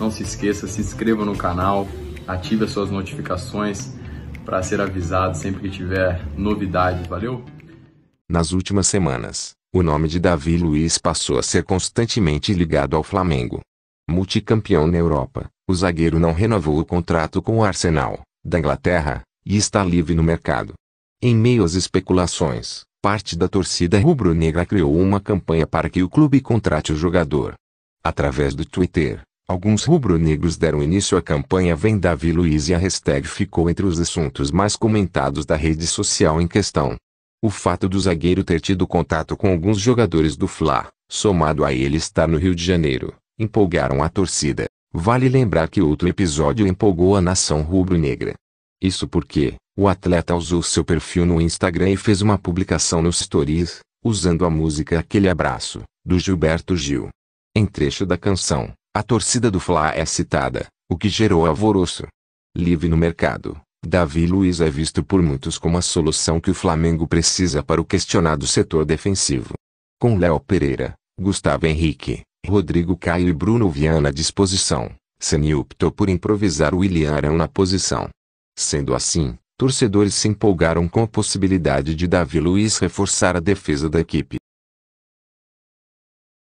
Não se esqueça, se inscreva no canal, ative as suas notificações para ser avisado sempre que tiver novidade, valeu? Nas últimas semanas, o nome de Davi Luiz passou a ser constantemente ligado ao Flamengo. Multicampeão na Europa, o zagueiro não renovou o contrato com o Arsenal, da Inglaterra, e está livre no mercado. Em meio às especulações, parte da torcida rubro-negra criou uma campanha para que o clube contrate o jogador. Através do Twitter, Alguns rubro-negros deram início à campanha Vem Davi Luiz e a hashtag ficou entre os assuntos mais comentados da rede social em questão. O fato do zagueiro ter tido contato com alguns jogadores do Fla, somado a ele estar no Rio de Janeiro, empolgaram a torcida. Vale lembrar que outro episódio empolgou a nação rubro-negra. Isso porque, o atleta usou seu perfil no Instagram e fez uma publicação nos stories, usando a música Aquele Abraço, do Gilberto Gil. Em trecho da canção, a torcida do Fla é citada, o que gerou alvoroço. Livre no mercado, Davi Luiz é visto por muitos como a solução que o Flamengo precisa para o questionado setor defensivo. Com Léo Pereira, Gustavo Henrique, Rodrigo Caio e Bruno Viana à disposição, Sani optou por improvisar o William Arão na posição. Sendo assim, torcedores se empolgaram com a possibilidade de Davi Luiz reforçar a defesa da equipe.